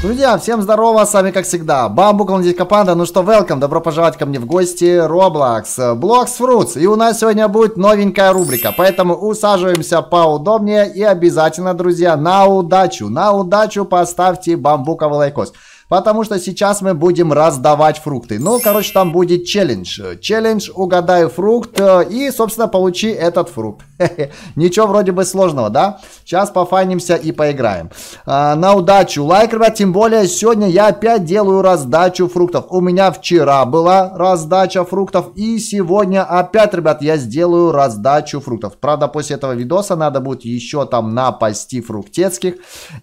Друзья, всем здорово, с вами как всегда Бамбук, он здесь Капанда, ну что, welcome, добро пожаловать ко мне в гости Roblox, э, Blocks Fruits И у нас сегодня будет новенькая рубрика, поэтому усаживаемся поудобнее И обязательно, друзья, на удачу, на удачу поставьте бамбуковый лайкос Потому что сейчас мы будем раздавать фрукты Ну, короче, там будет челлендж Челлендж, угадай фрукт э, и, собственно, получи этот фрукт Ничего вроде бы сложного, да? Сейчас пофанимся и поиграем. А, на удачу. Лайк, ребят. Тем более, сегодня я опять делаю раздачу фруктов. У меня вчера была раздача фруктов. И сегодня опять, ребят, я сделаю раздачу фруктов. Правда, после этого видоса надо будет еще там напасти фруктецких.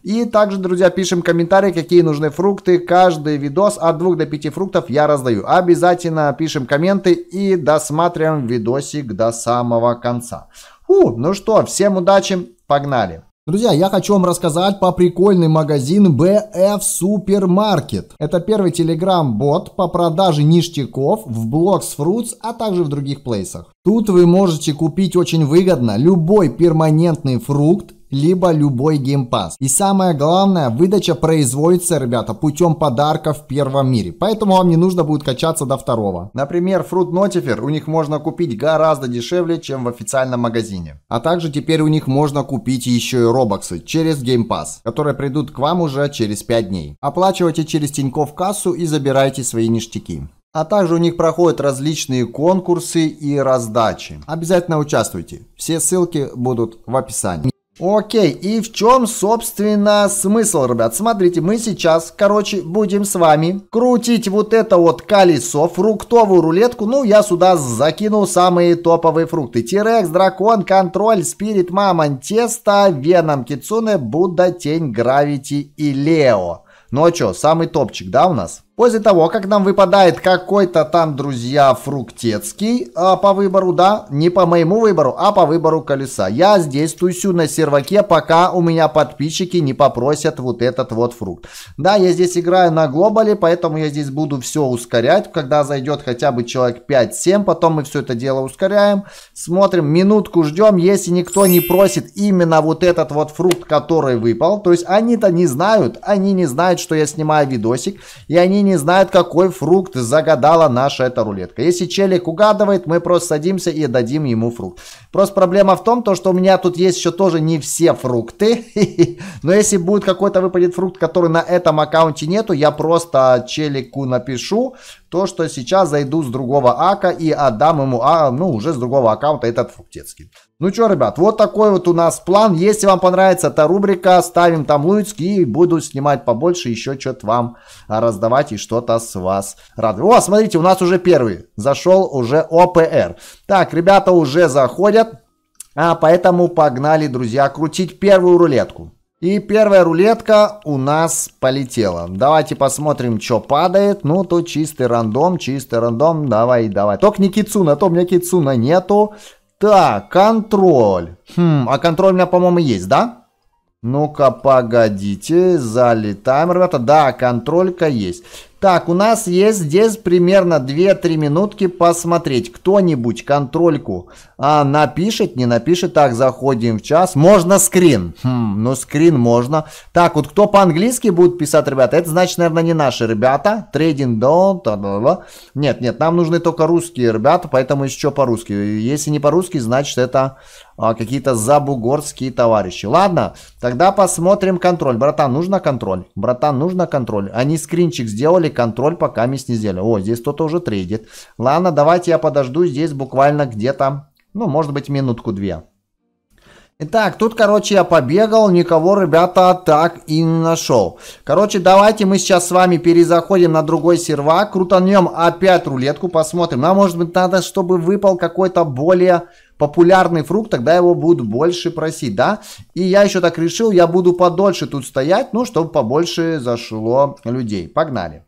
И также, друзья, пишем комментарии, какие нужны фрукты. Каждый видос от 2 до 5 фруктов я раздаю. Обязательно пишем комменты и досматриваем видосик до самого конца. Фу, ну что, всем удачи, погнали! Друзья, я хочу вам рассказать по прикольный магазин BF Supermarket. Это первый телеграм-бот по продаже ништяков в Blocks Fruits, а также в других плейсах. Тут вы можете купить очень выгодно любой перманентный фрукт либо любой геймпас. И самое главное, выдача производится, ребята, путем подарков в первом мире. Поэтому вам не нужно будет качаться до второго. Например, Fruit Notifier у них можно купить гораздо дешевле, чем в официальном магазине. А также теперь у них можно купить еще и робоксы через Game Pass, которые придут к вам уже через 5 дней. Оплачивайте через Тинькофф кассу и забирайте свои ништяки. А также у них проходят различные конкурсы и раздачи. Обязательно участвуйте. Все ссылки будут в описании. Окей, и в чем, собственно, смысл, ребят? Смотрите, мы сейчас, короче, будем с вами крутить вот это вот колесо, фруктовую рулетку. Ну, я сюда закинул самые топовые фрукты. Тирекс, Дракон, Контроль, Спирит, Мамон, Тесто, Веном, Кицуне, Будда, Тень, Гравити и Лео. Ну а что, самый топчик, да, у нас? После того, как нам выпадает какой-то там, друзья, фруктецкий а, по выбору, да, не по моему выбору, а по выбору колеса. Я здесь тусю на серваке, пока у меня подписчики не попросят вот этот вот фрукт. Да, я здесь играю на глобале, поэтому я здесь буду все ускорять. Когда зайдет хотя бы человек 5-7, потом мы все это дело ускоряем. Смотрим, минутку ждем, если никто не просит именно вот этот вот фрукт, который выпал. То есть они-то не знают, они не знают, что я снимаю видосик, и они не знает какой фрукт загадала наша эта рулетка. Если челик угадывает, мы просто садимся и дадим ему фрукт. Просто проблема в том, то, что у меня тут есть еще тоже не все фрукты. Но если будет какой-то выпадет фрукт, который на этом аккаунте нету, я просто челику напишу то, что сейчас зайду с другого ака и отдам ему, а, ну, уже с другого аккаунта этот фруктецкий. Ну что, ребят, вот такой вот у нас план. Если вам понравится эта рубрика, ставим там луицк и буду снимать побольше, еще что-то вам а, раздавать и что-то с вас радовать. О, смотрите, у нас уже первый. Зашел уже ОПР. Так, ребята уже заходят. А поэтому погнали, друзья, крутить первую рулетку. И первая рулетка у нас полетела. Давайте посмотрим, что падает. Ну, то чистый рандом, чистый рандом. Давай, давай. Только не Кицуна, то у меня Кицуна нету. Так, контроль. Хм, а контроль у меня, по-моему, есть, да? Ну-ка, погодите, залетаем, ребята. Да, контролька есть. Так, у нас есть здесь примерно 2-3 минутки посмотреть. Кто-нибудь контрольку а, напишет, не напишет. Так, заходим в час. Можно скрин. Хм, ну, скрин можно. Так, вот кто по-английски будет писать, ребята, это значит, наверное, не наши ребята. Трейдинг дон, Нет, нет, нам нужны только русские ребята, поэтому еще по-русски. Если не по-русски, значит, это а, какие-то забугорские товарищи. Ладно, тогда посмотрим контроль. Братан, нужно контроль? Братан, нужно контроль? Они скринчик сделали, контроль пока не снизили. О, здесь кто-то уже трейдит. Ладно, давайте я подожду здесь буквально где-то, ну, может быть, минутку-две. Итак, тут, короче, я побегал, никого, ребята, так и не нашел. Короче, давайте мы сейчас с вами перезаходим на другой сервак, крутанем опять рулетку, посмотрим. Нам, может быть, надо, чтобы выпал какой-то более популярный фрукт, тогда его будут больше просить, да? И я еще так решил, я буду подольше тут стоять, ну, чтобы побольше зашло людей. Погнали.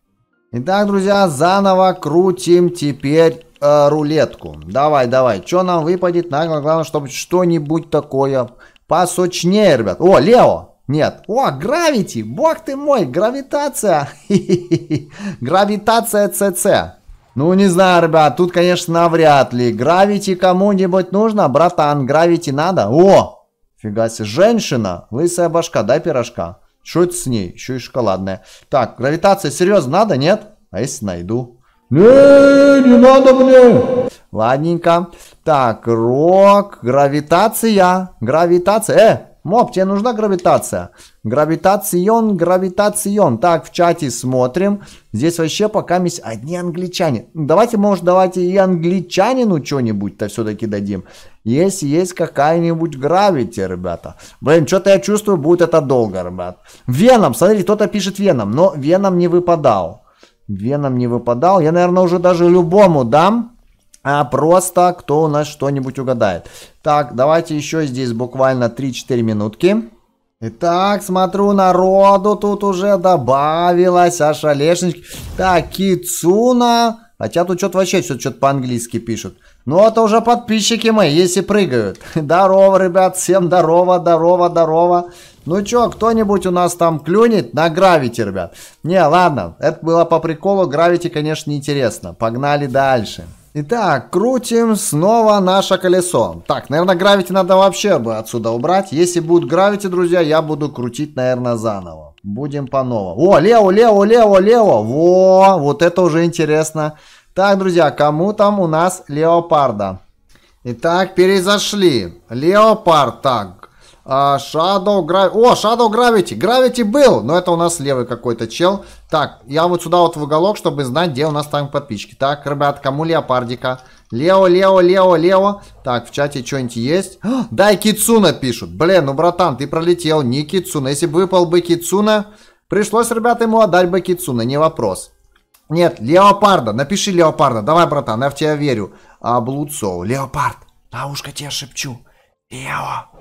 Итак, друзья, заново крутим теперь э, рулетку. Давай, давай, что нам выпадет? Нам главное, чтобы что-нибудь такое посочнее, ребят. О, Лео! Нет. О, гравити! Бог ты мой, гравитация! Гравитация ЦЦ. Ну, не знаю, ребят, тут, конечно, навряд ли. Гравити кому-нибудь нужно, братан? Гравити надо? О! Фига себе, женщина! Лысая башка, дай пирожка. Что это с ней? Еще и шоколадная. Так, гравитация, серьезно, надо, нет? А если найду? Не, не надо мне. Ладненько. Так, рок, гравитация, гравитация. Э, Моб, тебе нужна гравитация? Гравитацион, гравитацион. Так, в чате смотрим. Здесь вообще пока а, есть одни англичане. Давайте, может, давайте и англичанину что-нибудь-то все-таки дадим. Если есть какая-нибудь гравити, ребята. Блин, что-то я чувствую, будет это долго, ребят. Веном, смотрите, кто-то пишет Веном, но Веном не выпадал. Веном не выпадал. Я, наверное, уже даже любому дам а просто кто у нас что-нибудь угадает. Так, давайте еще здесь буквально 3-4 минутки. Итак, смотрю, народу тут уже добавилось, аж шалешнички. Так, Кицуна. Хотя тут что-то вообще что-то что по-английски пишут. Ну, это уже подписчики мои, если прыгают. Здорово, ребят, всем здорово, здорово, здорово. Ну чё, кто-нибудь у нас там клюнет на гравити, ребят? Не, ладно, это было по приколу, гравити, конечно, неинтересно. Погнали дальше. Итак, крутим снова наше колесо. Так, наверное, гравити надо вообще бы отсюда убрать. Если будут гравити, друзья, я буду крутить, наверное, заново. Будем по-новому. О, лево, лево, лево, лево. Во, вот это уже интересно. Так, друзья, кому там у нас леопарда? Итак, перезашли. Леопард, так, а, Shadow Gravity. О, Shadow Gravity. Gravity был, но это у нас левый какой-то чел. Так, я вот сюда вот в уголок, чтобы знать, где у нас там подписчики. Так, ребят, кому леопардика? Лео, Лео, Лео, Лео. Так, в чате что-нибудь есть? О, а, дай Кицуна пишут. Блин, ну, братан, ты пролетел. Не Кицуна. Если бы выпал бы Кицуна, пришлось, ребята, ему отдать бы Кицуна. Не вопрос. Нет, Леопарда. Напиши Леопарда. Давай, братан, я в тебя верю. А, Блудцов. Леопард, на ушко тебе шепчу. Лео.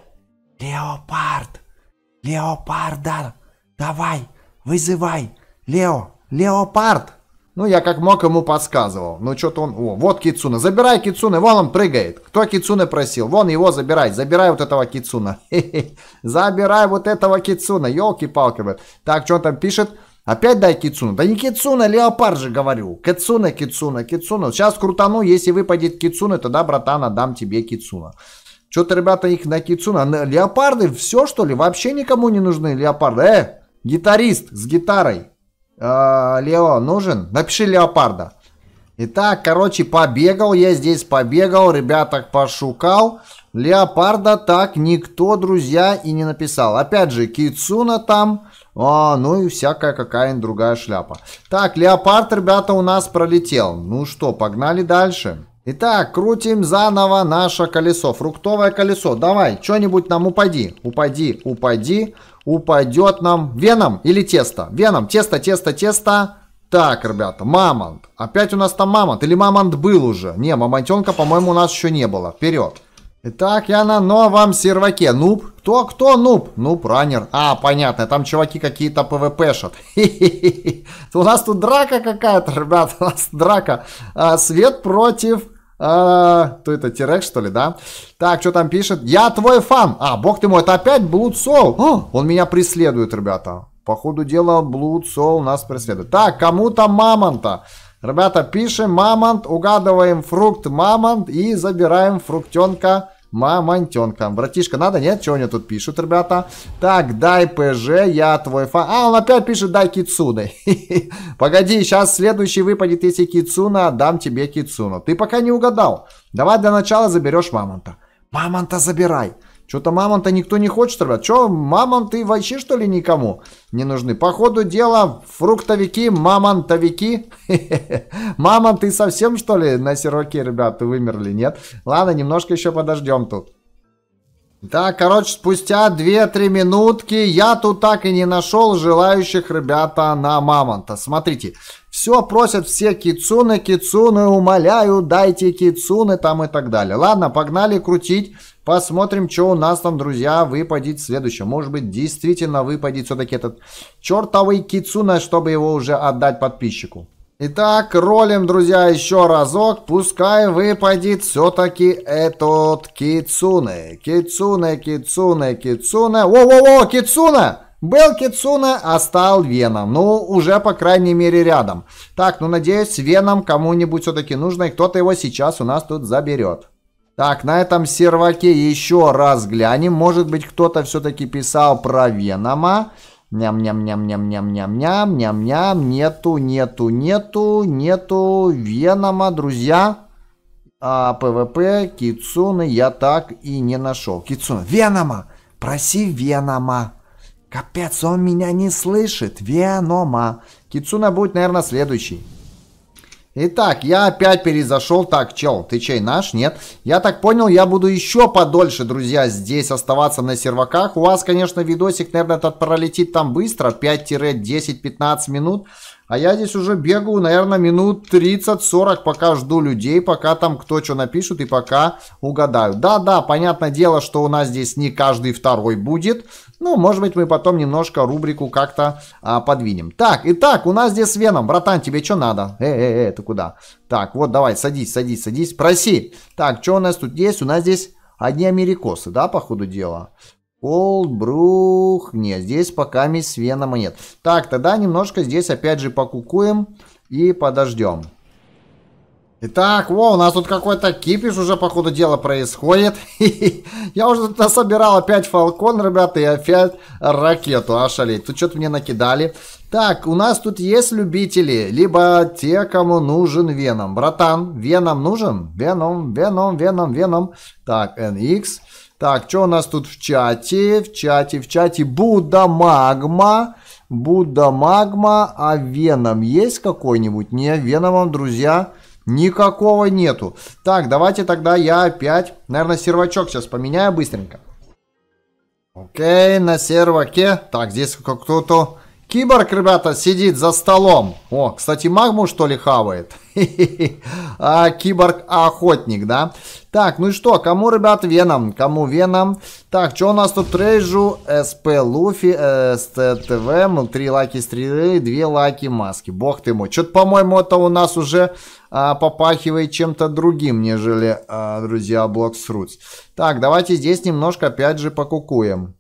Леопард! Леопарда! Давай, вызывай! Лео! Леопард!» Ну, я как мог ему подсказывал. Ну, что-то он... О, вот Кицуна. Забирай Кицуна, вон он прыгает. Кто Кицуна просил? Вон его забирай. Забирай вот этого Кицуна. Забирай вот этого Кицуна. Елки-палки. Так, что он там пишет? Опять дай Кицуну. Да не Кицуна, леопард же говорю. Кицуна, Кицуна, Кицуна. Сейчас крутану, если выпадет Кицуна, тогда, братан, отдам тебе Кицуна. Что-то, ребята, их на Кицуна. Леопарды, все, что ли? Вообще никому не нужны леопарды. Э, гитарист с гитарой. Э, Лео нужен? Напиши леопарда. Итак, короче, побегал я здесь, побегал, ребята пошукал. Леопарда так никто, друзья, и не написал. Опять же, Кицуна там, а, ну и всякая какая-нибудь другая шляпа. Так, леопард, ребята, у нас пролетел. Ну что, погнали дальше. Итак, крутим заново наше колесо. Фруктовое колесо. Давай, что-нибудь нам упади. Упади, упади. Упадет нам веном или тесто? Веном, тесто, тесто, тесто. Так, ребята, мамонт. Опять у нас там мамонт. Или мамонт был уже? Не, мамонтенка, по-моему, у нас еще не было. Вперед. Итак, я на новом серваке. Нуб. Кто, кто нуб? Нуб, раннер. А, понятно, там чуваки какие-то пвпшат. Хе У нас тут драка какая-то, ребята. У нас драка. А, свет против а, то это Терек, что ли, да? Так, что там пишет? Я твой фан. А, бог ты мой, это опять Блуд Сол. он меня преследует, ребята. По ходу дела Блуд Сол нас преследует. Так, кому-то мамонта. Ребята, пишем мамонт, угадываем фрукт мамонт и забираем фруктенка Мамонтенка. Братишка, надо? Нет? Чего они тут пишут, ребята? Так, дай ПЖ, я твой фа... А, он опять пишет, дай Кицуны. Погоди, сейчас следующий выпадет, если Кицуна, дам тебе Кицуну. Ты пока не угадал. Давай для начала заберешь мамонта. Мамонта забирай. Что-то мамонта никто не хочет, ребят. Что, мамонты вообще, что ли, никому не нужны? По ходу дела, фруктовики, мамонтовики. Мамонты совсем, что ли, на сироке, ребята, вымерли, нет? Ладно, немножко еще подождем тут. Да, короче, спустя 2-3 минутки я тут так и не нашел желающих, ребята, на мамонта. Смотрите, все просят все кицуны, кицуны, умоляю, дайте кицуны там и так далее. Ладно, погнали крутить. Посмотрим, что у нас там, друзья, выпадет следующее. Может быть, действительно выпадет все-таки этот чертовый кицуна, чтобы его уже отдать подписчику. Итак, ролим, друзья, еще разок. Пускай выпадет все-таки этот Кицуне. Кицуне, Кицуне, Кицуне. Во-во-во, Кицуне! Был Кицуне, а стал Веном. Ну, уже, по крайней мере, рядом. Так, ну, надеюсь, Веном кому-нибудь все-таки нужно, и кто-то его сейчас у нас тут заберет. Так, на этом серваке еще раз глянем. Может быть, кто-то все-таки писал про Венома. Венома. Ням-ням-ням-ням-ням-ням-ням, ням-ням, нету, нету, нету, нету Венома, друзья. А ПВП Кицуны я так и не нашел. Кицуна, Венома, проси Венома. Капец, он меня не слышит. Венома. Кицуна будет, наверное, следующий. Итак, я опять перезашел. Так, чел, ты чей наш? Нет. Я так понял, я буду еще подольше, друзья, здесь оставаться на серваках. У вас, конечно, видосик, наверное, этот пролетит там быстро. 5-10-15 минут. А я здесь уже бегаю, наверное, минут 30-40, пока жду людей, пока там кто что напишет и пока угадаю. Да-да, понятное дело, что у нас здесь не каждый второй будет. Ну, может быть, мы потом немножко рубрику как-то а, подвинем. Так, итак, у нас здесь Веном. Братан, тебе что надо? Э-э-э, ты куда? Так, вот, давай, садись, садись, садись. Проси. Так, что у нас тут есть? У нас здесь одни америкосы, да, по ходу дела? Олдбрух. Нет, здесь пока мисс Венома нет. Так, тогда немножко здесь опять же покукуем и подождем. Итак, во, у нас тут какой-то кипиш уже по ходу дела происходит. Я уже тут собирал опять фалкон, ребята, и опять ракету, ошалеть. Тут что-то мне накидали. Так, у нас тут есть любители, либо те, кому нужен Веном. Братан, Веном нужен? Веном, Веном, Веном, Веном. Так, NX. Так, что у нас тут в чате? В чате, в чате. Будда Магма. Будда Магма. А Веном есть какой-нибудь? Не, Веномом, друзья, никакого нету. Так, давайте тогда я опять, наверное, сервачок сейчас поменяю быстренько. Окей, на серваке. Так, здесь кто-то Киборг, ребята, сидит за столом. О, кстати, магму что ли хавает? а, Киборг-охотник, да? Так, ну и что, кому, ребят, Веном? Кому Веном? Так, что у нас тут трейжу? СП Луфи, э, ну, три лаки стрелы, две лаки маски. Бог ты мой. Что-то, по-моему, это у нас уже а, попахивает чем-то другим, нежели, а, друзья, Блоксрутс. Так, давайте здесь немножко опять же покукуем.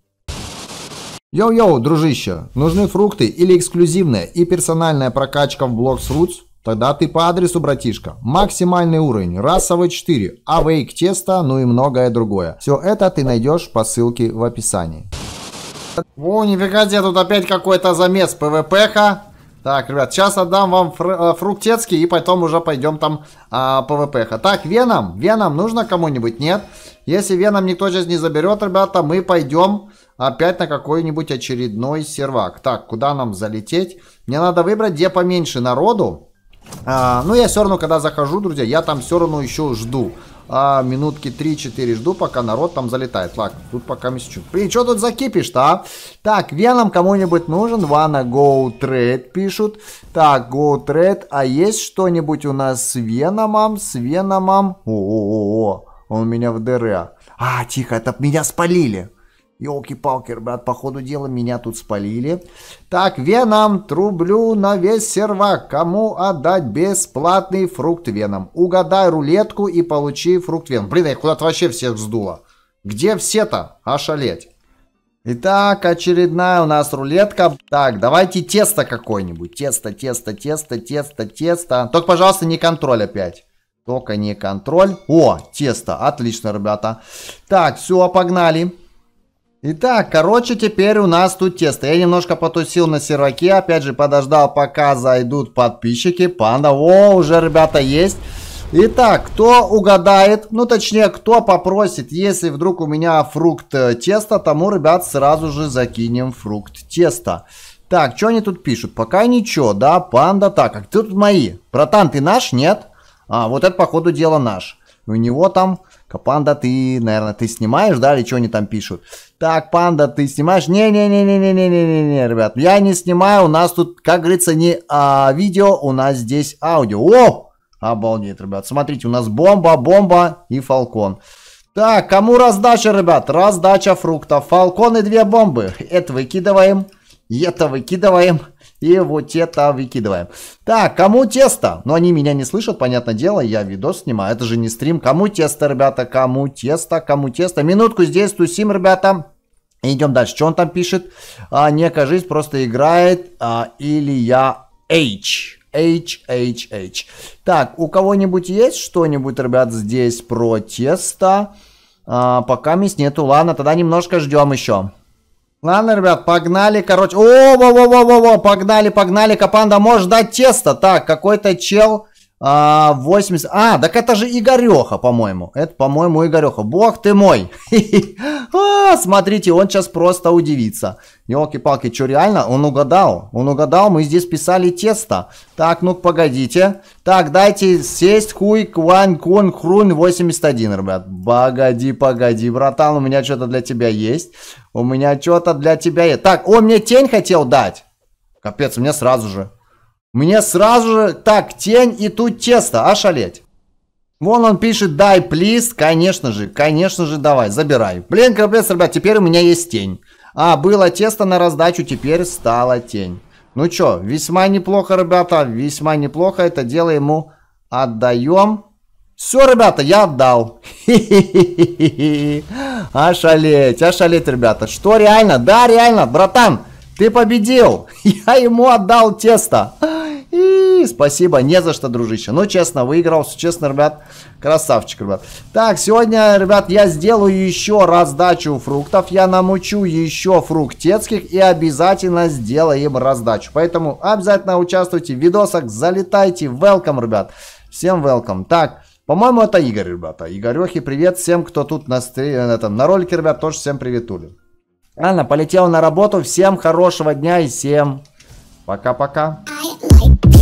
Йоу-йоу, дружище, нужны фрукты или эксклюзивная и персональная прокачка в Blocks Roots? Тогда ты по адресу, братишка. Максимальный уровень, расовый 4, авейк тесто, ну и многое другое. Все это ты найдешь по ссылке в описании. О, нифига себе, тут опять какой-то замес ПВП-ха. Так, ребят, сейчас отдам вам фр э, фруктецкий и потом уже пойдем там а, ПВП-ха. Так, Веном, Веном нужно кому-нибудь? Нет? Если Веном никто сейчас не заберет, ребята, мы пойдем опять на какой-нибудь очередной сервак. Так, куда нам залететь? Мне надо выбрать, где поменьше народу. А, ну, я все равно, когда захожу, друзья, я там все равно еще жду. А, минутки 3-4 жду, пока народ там залетает. Так, тут пока месячу. Блин, что тут закипишь-то, а? Так, Веном кому-нибудь нужен? Вана go trade пишут. Так, go trade. А есть что-нибудь у нас с Веномом? С Веномом? О-о-о, он меня в дыре. А, тихо, это меня спалили. Ёлки-палки, брат, по ходу дела меня тут спалили. Так, веном трублю на весь сервак. Кому отдать бесплатный фрукт веном? Угадай рулетку и получи фрукт веном. Блин, я куда-то вообще всех сдуло. Где все-то? Ошалеть. Итак, очередная у нас рулетка. Так, давайте тесто какое-нибудь. Тесто, тесто, тесто, тесто, тесто. Только, пожалуйста, не контроль опять. Только не контроль. О, тесто. Отлично, ребята. Так, все, погнали. Итак, короче, теперь у нас тут тесто. Я немножко потусил на серваке, опять же, подождал, пока зайдут подписчики. Панда, о, уже, ребята, есть. Итак, кто угадает, ну точнее, кто попросит, если вдруг у меня фрукт э, теста, тому, ребят, сразу же закинем фрукт теста. Так, что они тут пишут? Пока ничего, да, панда, так, а тут мои? Братан, ты наш? Нет? А, вот это, походу, дело наш. У него там Панда, ты, наверное, ты снимаешь, да, или что они там пишут? Так, панда, ты снимаешь? Не-не-не-не-не-не-не-не, ребят, я не снимаю, у нас тут, как говорится, не а, видео, у нас здесь аудио. О, обалдеть, ребят, смотрите, у нас бомба, бомба и фалкон. Так, кому раздача, ребят? Раздача фруктов, фалкон и две бомбы. Это выкидываем, это выкидываем. Вот это выкидываем. Так, кому тесто? Но ну, они меня не слышат, понятное дело, я видос снимаю, это же не стрим. Кому тесто, ребята, кому тесто, кому тесто? Минутку здесь тусим, ребята. Идем дальше. Что он там пишет? А, некая жизнь просто играет а, Илья H. H, H, H. Так, у кого-нибудь есть что-нибудь, ребят, здесь про тесто? А, пока мисс нету. Ладно, тогда немножко ждем еще. Ладно, ребят, погнали, короче. О, во, во, во, во, во, погнали, погнали, Капанда можешь дать тесто. Так, какой-то чел а, 80... А, так это же Игореха, по-моему. Это, по-моему, Игореха. Бог ты мой. а, смотрите, он сейчас просто удивится. Елки-палки, что реально? Он угадал. Он угадал, мы здесь писали тесто. Так, ну погодите. Так, дайте сесть хуй кван кун хрун 81, ребят. Погоди, погоди, братан, у меня что-то для тебя есть. У меня что-то для тебя есть. Так, он мне тень хотел дать. Капец, мне сразу же. Мне сразу же так тень и тут тесто, ошалеть. А Вон он пишет, дай, плиз, конечно же, конечно же, давай, забирай. Блин, капец, ребят, теперь у меня есть тень. А, было тесто на раздачу, теперь стала тень. Ну чё, весьма неплохо, ребята, весьма неплохо. Это дело ему отдаем. Все, ребята, я отдал. Ошалеть, а ошалеть, а ребята. Что реально? Да, реально, братан, ты победил. Я ему отдал тесто спасибо, не за что, дружище. Ну, честно, выиграл, честно, ребят, красавчик, ребят. Так, сегодня, ребят, я сделаю еще раздачу фруктов. Я намучу еще фруктецких и обязательно сделаем раздачу. Поэтому обязательно участвуйте в видосах, залетайте. Welcome, ребят. Всем welcome. Так, по-моему, это Игорь, ребята. Игорехи, привет всем, кто тут на, стри... Э, этом, на ролике, ребят, тоже всем приветули. Ладно, полетел на работу. Всем хорошего дня и всем пока-пока. I like